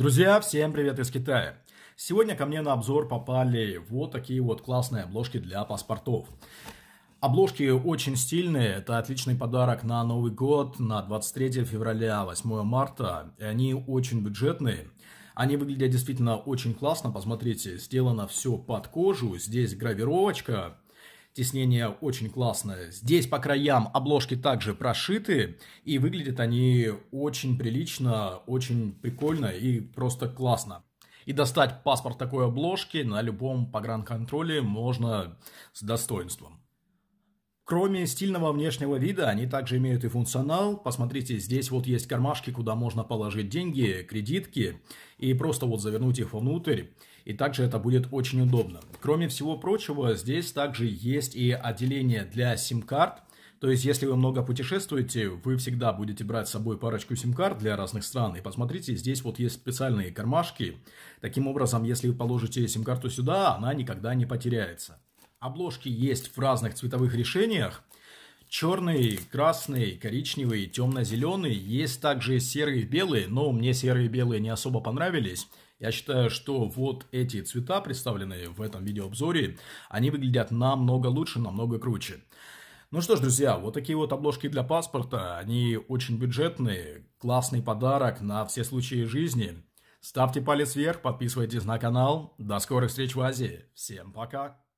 Друзья, всем привет из Китая! Сегодня ко мне на обзор попали вот такие вот классные обложки для паспортов. Обложки очень стильные, это отличный подарок на Новый год, на 23 февраля, 8 марта. И они очень бюджетные, они выглядят действительно очень классно, посмотрите, сделано все под кожу, здесь гравировочка – Теснение очень классное. Здесь по краям обложки также прошиты, и выглядят они очень прилично, очень прикольно и просто классно. И достать паспорт такой обложки на любом погранконтроле можно с достоинством. Кроме стильного внешнего вида, они также имеют и функционал. Посмотрите, здесь вот есть кармашки, куда можно положить деньги, кредитки и просто вот завернуть их внутрь. И также это будет очень удобно. Кроме всего прочего, здесь также есть и отделение для сим-карт. То есть, если вы много путешествуете, вы всегда будете брать с собой парочку сим-карт для разных стран. И посмотрите, здесь вот есть специальные кармашки. Таким образом, если вы положите сим-карту сюда, она никогда не потеряется. Обложки есть в разных цветовых решениях. Черный, красный, коричневый, темно-зеленый. Есть также серые и белые, но мне серые и белые не особо понравились. Я считаю, что вот эти цвета, представленные в этом видеообзоре, они выглядят намного лучше, намного круче. Ну что ж, друзья, вот такие вот обложки для паспорта, они очень бюджетные, классный подарок на все случаи жизни. Ставьте палец вверх, подписывайтесь на канал. До скорых встреч в Азии. Всем пока!